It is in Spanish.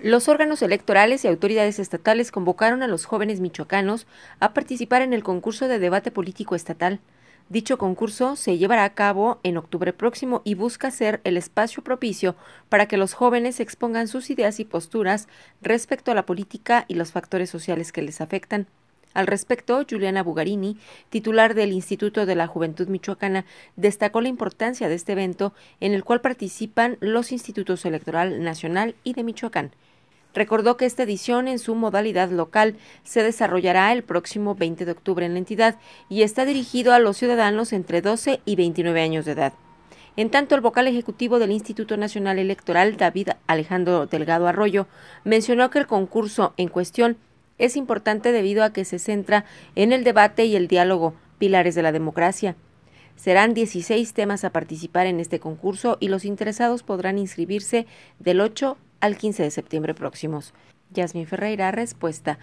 Los órganos electorales y autoridades estatales convocaron a los jóvenes michoacanos a participar en el concurso de debate político estatal. Dicho concurso se llevará a cabo en octubre próximo y busca ser el espacio propicio para que los jóvenes expongan sus ideas y posturas respecto a la política y los factores sociales que les afectan. Al respecto, Juliana Bugarini, titular del Instituto de la Juventud Michoacana, destacó la importancia de este evento en el cual participan los institutos electoral nacional y de Michoacán. Recordó que esta edición en su modalidad local se desarrollará el próximo 20 de octubre en la entidad y está dirigido a los ciudadanos entre 12 y 29 años de edad. En tanto, el vocal ejecutivo del Instituto Nacional Electoral, David Alejandro Delgado Arroyo, mencionó que el concurso en cuestión es importante debido a que se centra en el debate y el diálogo, pilares de la democracia. Serán 16 temas a participar en este concurso y los interesados podrán inscribirse del 8 al 15 de septiembre próximos. Yasmin Ferreira, respuesta.